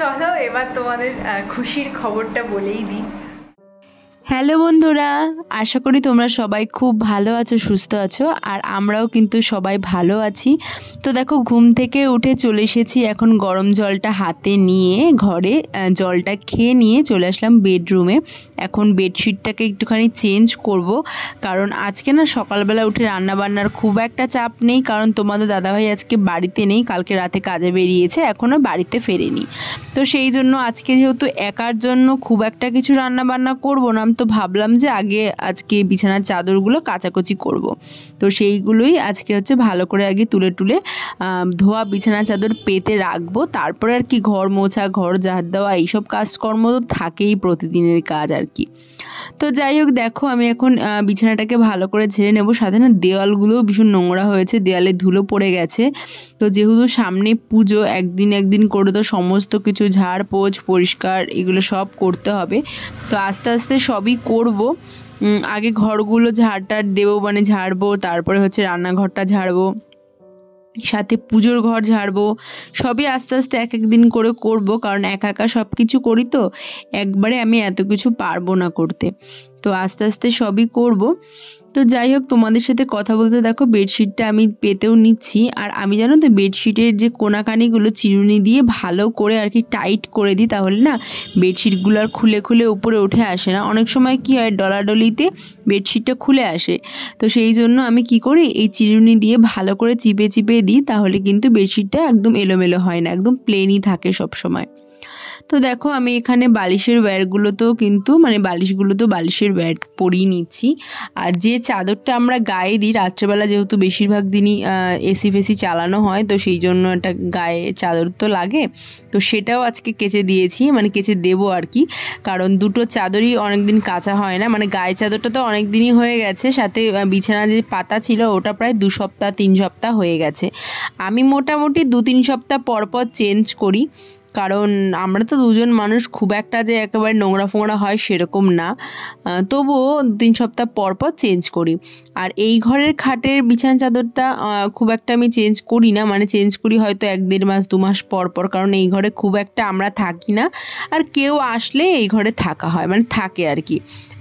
চলো এবার তোমাদের খুশির খবরটা বলেই দিই হ্যালো বন্ধুরা আশা করি তোমরা সবাই খুব ভালো আছো সুস্থ আছো আর আমরাও কিন্তু সবাই ভালো আছি তো দেখো ঘুম থেকে উঠে চলে এসেছি এখন গরম জলটা হাতে নিয়ে ঘরে জলটা খেয়ে নিয়ে চলে আসলাম বেডরুমে এখন বেডশিটটাকে একটুখানি চেঞ্জ করব কারণ আজকে না সকালবেলা উঠে রান্নাবান্নার খুব একটা চাপ নেই কারণ তোমাদের দাদাভাই আজকে বাড়িতে নেই কালকে রাতে কাজে বেরিয়েছে এখনও বাড়িতে ফেরেনি তো সেই জন্য আজকে যেহেতু একার জন্য খুব একটা কিছু রান্নাবান্না করবো না তো ভাবলাম যে আগে আজকে বিছানার চাদরগুলো কাচাকুচি করব। তো সেইগুলোই আজকে হচ্ছে ভালো করে আগে তুলে তুলে ধোয়া বিছানা চাদর পেতে রাখবো তারপরে আর কি ঘর মোছা ঘর জাহাজ দেওয়া এইসব কাজকর্ম তো থাকেই প্রতিদিনের কাজ আর কি তো যাই হোক দেখো আমি এখন বিছানাটাকে ভালো করে ঝেড়ে নেব সাথে না দেওয়ালগুলোও ভীষণ নোংরা হয়েছে দেওয়ালে ধুলো পড়ে গেছে তো যেহেতু সামনে পুজো একদিন একদিন করে তো সমস্ত কিছু ঝাড় পোছ পরিষ্কার এগুলো সব করতে হবে তো আস্তে আস্তে সব সবই করব আগে ঘরগুলো টাড় দেবো মানে ঝাড়বো তারপরে হচ্ছে রান্নাঘরটা ঝাড়বো সাথে পুজোর ঘর ঝাড়বো সবই আস্তে আস্তে এক একদিন করে করব কারণ একা একা সব কিছু করি তো একবারে আমি এত কিছু পারবো না করতে তো আস্তে আস্তে সবই করব তো যাই হোক তোমাদের সাথে কথা বলতে দেখো বেডশিটটা আমি পেতেও নিচ্ছি আর আমি জানো তো বেডশিটের যে কোনাকানিগুলো চিরুনি দিয়ে ভালো করে আর কি টাইট করে দিই তাহলে না বেডশিটগুলো আর খুলে খুলে উপরে উঠে আসে না অনেক সময় কি হয় ডলাডলিতে বেডশিটটা খুলে আসে তো সেই জন্য আমি কি করি এই চিরুনি দিয়ে ভালো করে চিপে চিপে দিই তাহলে কিন্তু বেডশিটটা একদম এলোমেলো হয় না একদম প্লেনই থাকে সব সময়। তো দেখো আমি এখানে বালিশের ওয়্যারগুলোতেও কিন্তু মানে তো বালিশের ওয়্যার পরিয়ে নিচ্ছি আর যে চাদরটা আমরা গায়ে দিই রাত্রেবেলা যেহেতু বেশিরভাগ দিনই এসি ফেসি চালানো হয় তো সেই জন্য একটা গায়ে চাদর তো লাগে তো সেটাও আজকে কেচে দিয়েছি মানে কেচে দেবো আর কি কারণ দুটো চাদরই অনেকদিন কাঁচা হয় না মানে গায়ে চাদরটা তো অনেক দিনই হয়ে গেছে সাথে বিছানা যে পাতা ছিল ওটা প্রায় দু সপ্তাহ তিন সপ্তাহ হয়ে গেছে আমি মোটামুটি দু তিন সপ্তাহ পরপর চেঞ্জ করি কারণ আমরা তো দুজন মানুষ খুব একটা যে একেবারে নোংরা ফোংরা হয় সেরকম না তবুও তিন সপ্তাহ পর পর চেঞ্জ করি আর এই ঘরের খাটের বিছানা চাদরটা খুব একটা আমি চেঞ্জ করি না মানে চেঞ্জ করি হয়তো এক দেড় মাস দু মাস পর পর কারণ এই ঘরে খুব একটা আমরা থাকি না আর কেউ আসলে এই ঘরে থাকা হয় মানে থাকে আর কি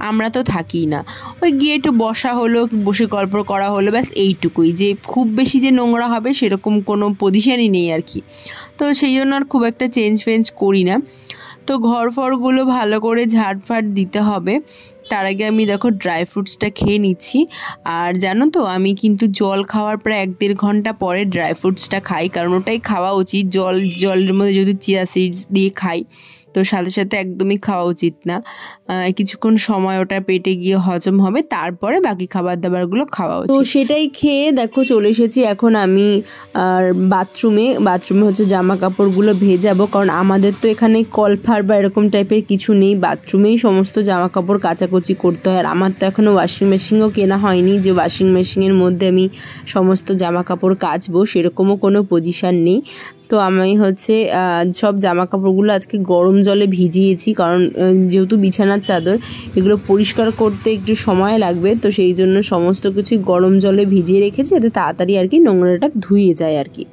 আমরা তো থাকি না ওই গিয়ে একটু বসা হলো বসে গল্প করা হলো ব্যাস এইটুকুই যে খুব বেশি যে নোংরা হবে সেরকম কোনো পজিশানই নেই আর কি তো সেই জন্য আর খুব একটা চেঞ্জ ফেঞ্জ করি না তো ঘর ফরগুলো ভালো করে ঝাড়ফাট দিতে হবে তার আগে আমি দেখো ড্রাই ফ্রুটসটা খেয়ে নিচ্ছি আর জানো তো আমি কিন্তু জল খাওয়ার প্রায় এক দেড় ঘন্টা পরে ড্রাই ফ্রুটসটা খাই কারণ ওটাই খাওয়া উচিত জল জলের মধ্যে যদি চিয়া সিডস দিয়ে খাই তো সাথে সাথে একদমই খাওয়া উচিত না কিছুক্ষণ সময় ওটা পেটে গিয়ে হজম হবে তারপরে বাকি খাবার দাবারগুলো খাওয়া উচিত তো সেটাই খেয়ে দেখো চলে এসেছি এখন আমি আর বাথরুমে বাথরুমে হচ্ছে জামা কাপড়গুলো ভেজাবো কারণ আমাদের তো এখানে কলফার বা এরকম টাইপের কিছু নেই বাথরুমেই সমস্ত জামা কাপড় কাচাকুচি করতে হয় আর আমার তো এখনও ওয়াশিং মেশিনও কেনা হয়নি যে ওয়াশিং মেশিনের মধ্যে আমি সমস্ত জামা কাপড় কাচবো সেরকমও কোনো পজিশান নেই তো আমি হচ্ছে সব জামা কাপড়গুলো আজকে গরম জলে ভিজিয়েছি কারণ যেহেতু বিছানার চাদর এগুলো পরিষ্কার করতে একটু সময় লাগবে তো সেই জন্য সমস্ত কিছু গরম জলে ভিজিয়ে রেখেছি যাতে তাড়াতাড়ি আর কি নোংরাটা ধুয়ে যায় আর কি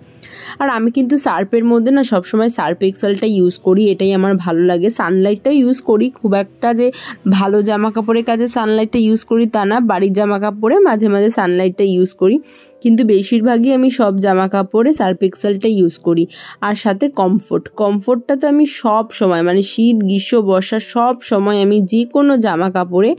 আর আমি কিন্তু সার্পের মধ্যে না সবসময় সার্প এক্সেলটা ইউজ করি এটাই আমার ভালো লাগে সানলাইটটা ইউজ করি খুব একটা যে ভালো জামা কাপড়ের কাজে সানলাইটটা ইউজ করি তা না বাড়ির জামা কাপড়ে মাঝে মাঝে সানলাইটটা ইউজ করি কিন্তু বেশিরভাগই আমি সব জামা কাপড়ে সার্ফেক্সেলটা ইউজ করি আর সাথে কমফোর্ট কমফোর্টটা তো আমি সব সময় মানে শীত গ্রীষ্ম বর্ষা সব সময় আমি যে কোনো জামা কাপড়ে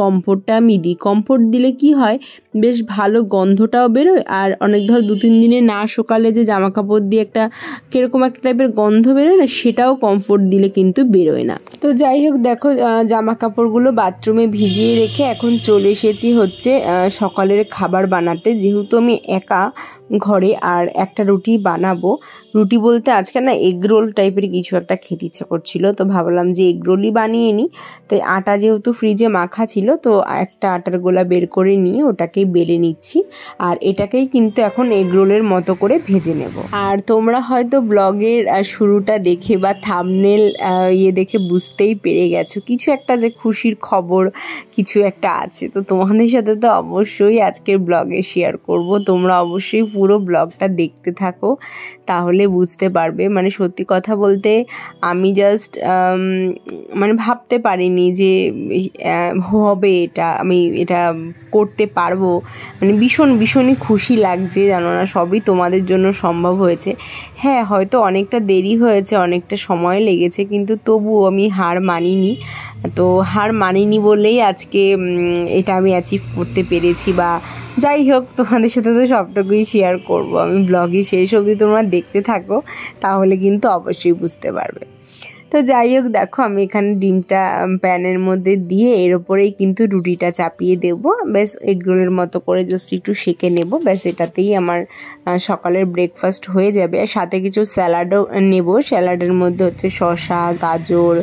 কমফোর্টটা আমি দিই কমফোর্ট দিলে কি হয় বেশ ভালো গন্ধটাও বেরোয় আর অনেক ধর দু তিন দিনে না সকালে যে জামা কাপড় দিয়ে একটা কীরকম একটা টাইপের গন্ধ বেরোয় না সেটাও কমফোর্ট দিলে কিন্তু বেরোয় না তো যাই হোক দেখো জামা কাপড়গুলো বাথরুমে ভিজিয়ে রেখে এখন চলে এসেছি হচ্ছে সকালের খাবার বানাতে যেহেতু আমি আমি একা ঘরে আর একটা রুটি বানাবো রুটি বলতে আজকে না এগ রোল টাইপের কিছু একটা খেতে ইচ্ছা করছিল তো ভাবলাম যে এগ রোলই বানিয়ে নিই তো আটা যেহেতু ফ্রিজে মাখা ছিল তো একটা আটার গোলা বের করে নিয়ে ওটাকে বেলে নিচ্ছি আর এটাকেই কিন্তু এখন এগ রোলের মতো করে ভেজে নেব আর তোমরা হয়তো ব্লগের শুরুটা দেখে বা থামনেল ইয়ে দেখে বুঝতেই পেরে গেছো কিছু একটা যে খুশির খবর কিছু একটা আছে তো তোমাদের সাথে তো অবশ্যই আজকের ব্লগে শেয়ার করব তোমরা অবশ্যই পুরো ব্লগটা দেখতে থাকো তাহলে বুঝতে পারবে মানে সত্যি কথা বলতে আমি জাস্ট মানে ভাবতে পারিনি যে হবে এটা আমি এটা করতে পারবো মানে ভীষণ ভীষণই খুশি লাগছে জানো না সবই তোমাদের জন্য সম্ভব হয়েছে হ্যাঁ হয়তো অনেকটা দেরি হয়েছে অনেকটা সময় লেগেছে কিন্তু তবুও আমি হার মানিনি তো হার মানিনি বলেই আজকে এটা আমি অ্যাচিভ করতে পেরেছি বা যাই হোক তোমাদের সাথে তো সবটুকুই শেয়ার করব আমি ব্লগই সেই অবধি তোমরা দেখতে থাকো তাহলে কিন্তু অবশ্যই বুঝতে পারবে তো যাই হোক দেখো আমি এখানে ডিমটা প্যানের মধ্যে দিয়ে এর ওপরেই কিন্তু রুটিটা চাপিয়ে দেব ব্যাস এগরোলের মতো করে জাস্ট একটু সেঁকে নেব ব্যাস এটাতেই আমার সকালের ব্রেকফাস্ট হয়ে যাবে আর সাথে কিছু স্যালাডও নেব স্যালাডের মধ্যে হচ্ছে শশা গাজর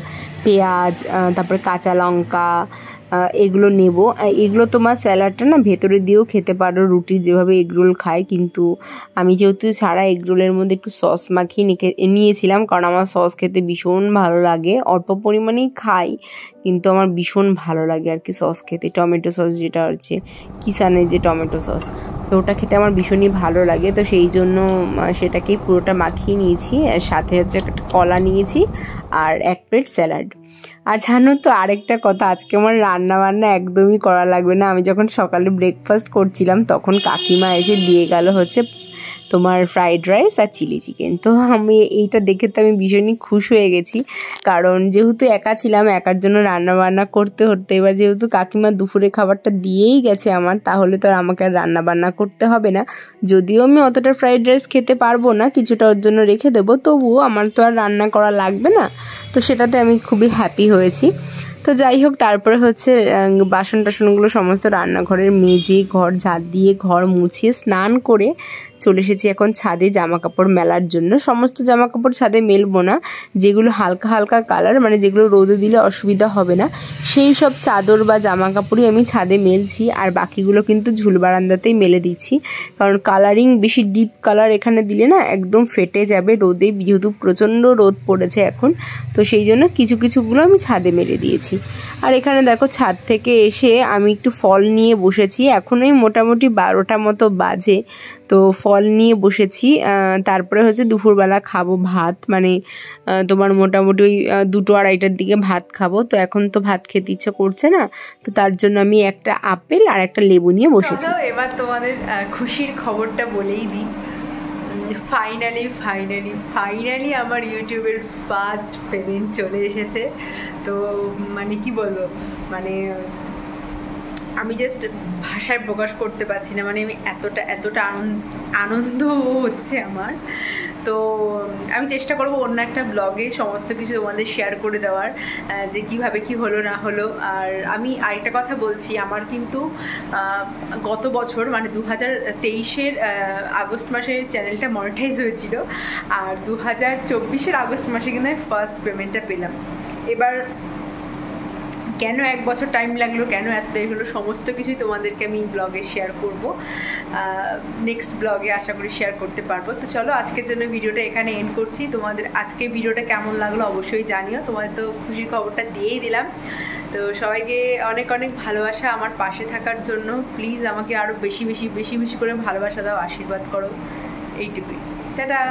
পেঁয়াজ তারপরে কাঁচা লঙ্কা এগুলো নেব এগুলো তোমার স্যালাডটা না ভেতরে দিয়েও খেতে পারো রুটি যেভাবে এগরোল খায় কিন্তু আমি যেহেতু সারা এগরোলের মধ্যে একটু সস মাখিয়ে নিয়েছিলাম কারণ আমার সস খেতে ভীষণ ভালো লাগে অল্প পরিমাণেই খাই কিন্তু আমার ভীষণ ভালো লাগে আর কি সস খেতে টমেটো সস যেটা হচ্ছে কিষানের যে টমেটো সস তো ওটা খেতে আমার ভীষণই ভালো লাগে তো সেই জন্য সেটাকেই পুরোটা মাখিয়ে নিয়েছি আর সাথে হচ্ছে একটা কলা নিয়েছি আর এক প্লেট স্যালাড আর জানো তো আরেকটা কথা আজকে আমার রান্না বান্না একদমই করা লাগবে না আমি যখন সকালে ব্রেকফাস্ট করছিলাম তখন কাকিমা এসে দিয়ে গেল হচ্ছে তোমার ফ্রাইড রাইস আর চিলি চিকেন তো আমি এইটা দেখে তো আমি ভীষণই খুশ হয়ে গেছি কারণ যেহেতু একা ছিলাম একার জন্য রান্না বান্না করতে হতে এবার যেহেতু কাকিমা দুপুরে খাবারটা দিয়েই গেছে আমার তাহলে তো আর আমাকে আর রান্না বান্না করতে হবে না যদিও আমি অতটা ফ্রাইড রাইস খেতে পারবো না কিছুটা ওর জন্য রেখে দেবো তবুও আমার তো আর রান্না করা লাগবে না তো সেটাতে আমি খুবই হ্যাপি হয়েছি তো যাই হোক তারপরে হচ্ছে বাসন টাসনগুলো সমস্ত রান্নাঘরের মেজে ঘর ঝাঁদ দিয়ে ঘর মুছিয়ে স্নান করে চলে এসেছি এখন ছাদে জামা কাপড় মেলার জন্য সমস্ত জামা কাপড় ছাদে মেলবো না যেগুলো হালকা হালকা কালার মানে যেগুলো রোদে দিলে অসুবিধা হবে না সেই সব চাদর বা জামা কাপড়ই আমি ছাদে মেলছি আর বাকিগুলো কিন্তু ঝুল বারান্দাতেই মেলে দিচ্ছি কারণ কালারিং বেশি ডিপ কালার এখানে দিলে না একদম ফেটে যাবে রোদে যেহেতু প্রচণ্ড রোদ পড়েছে এখন তো সেই জন্য কিছু কিছুগুলো আমি ছাদে মেলে দিয়েছি আর এখানে দেখো ছাদ থেকে এসে আমি একটু ফল নিয়ে বসেছি এখনই মোটামুটি বারোটা মতো বাজে তো ফল নিয়ে বসেছি তারপরে হচ্ছে দুপুরবেলা খাবো ভাত মানে তোমার মোটামুটি ওই দুটো আড়াইটার দিকে ভাত খাবো তো এখন তো ভাত খেতে ইচ্ছে করছে না তো তার জন্য আমি একটা আপেল আর একটা লেবু নিয়ে বসেছি এবার তোমাদের খুশির খবরটা বলেই দিই ফাইনালি ফাইনালি ফাইনালি আমার ইউটিউবের ফার্স্ট পেমেন্ট চলে এসেছে তো মানে কি বলবো মানে আমি জাস্ট ভাষায় প্রকাশ করতে পারছি না মানে আমি এতটা এতটা আনন্দ হচ্ছে আমার তো আমি চেষ্টা করব অন্য একটা ব্লগে সমস্ত কিছু তোমাদের শেয়ার করে দেওয়ার যে কিভাবে কি হলো না হলো আর আমি আরেকটা কথা বলছি আমার কিন্তু গত বছর মানে দু হাজার তেইশের আগস্ট মাসে চ্যানেলটা মনিটাইজ হয়েছিল আর দু হাজার চব্বিশের আগস্ট মাসে কিন্তু আমি ফার্স্ট পেমেন্টটা পেলাম এবার কেন এক বছর টাইম লাগলো কেন এত দেরি হলো সমস্ত কিছুই তোমাদেরকে আমি ব্লগে শেয়ার করব নেক্সট ব্লগে আশা করি শেয়ার করতে পারবো তো চলো আজকের জন্য ভিডিওটা এখানে এন্ড করছি তোমাদের আজকে ভিডিওটা কেমন লাগলো অবশ্যই জানিও তোমাদের তো খুশির খবরটা দিয়েই দিলাম তো সবাইকে অনেক অনেক ভালোবাসা আমার পাশে থাকার জন্য প্লিজ আমাকে আরও বেশি বেশি বেশি বেশি করে ভালোবাসা দাও আশীর্বাদ করো এইটুকুই টাটা